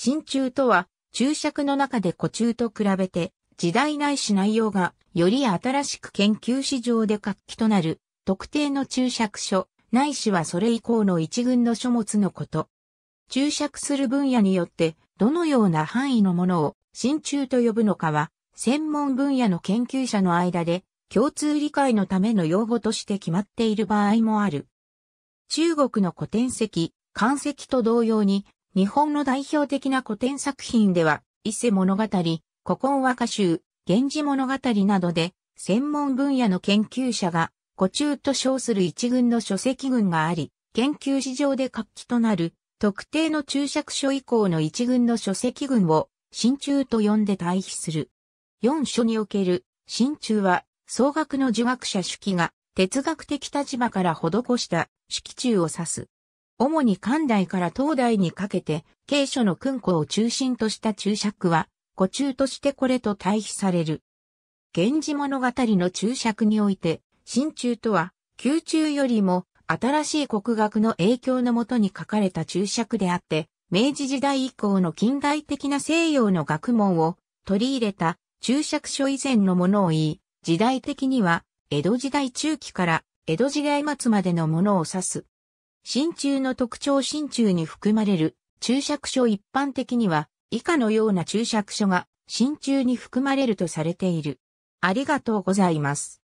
真鍮とは、注釈の中で古鍮と比べて、時代ないし内容が、より新しく研究市場で活気となる、特定の注釈書、ないしはそれ以降の一群の書物のこと。注釈する分野によって、どのような範囲のものを、真鍮と呼ぶのかは、専門分野の研究者の間で、共通理解のための用語として決まっている場合もある。中国の古典石、漢石と同様に、日本の代表的な古典作品では、伊勢物語、古今和歌集、源氏物語などで、専門分野の研究者が、古中と称する一群の書籍群があり、研究史上で活気となる、特定の注釈書以降の一群の書籍群を、新中と呼んで対比する。四書における、新中は、総額の儒学者主記が、哲学的立場から施した、式中を指す。主に関代から東代にかけて、慶書の訓庫を中心とした注釈は、古中としてこれと対比される。源氏物語の注釈において、新中とは、旧中よりも、新しい国学の影響のもとに書かれた注釈であって、明治時代以降の近代的な西洋の学問を取り入れた注釈書以前のものを言い、時代的には江戸時代中期から江戸時代末までのものを指す。真鍮の特徴真鍮に含まれる注釈書一般的には以下のような注釈書が真鍮に含まれるとされている。ありがとうございます。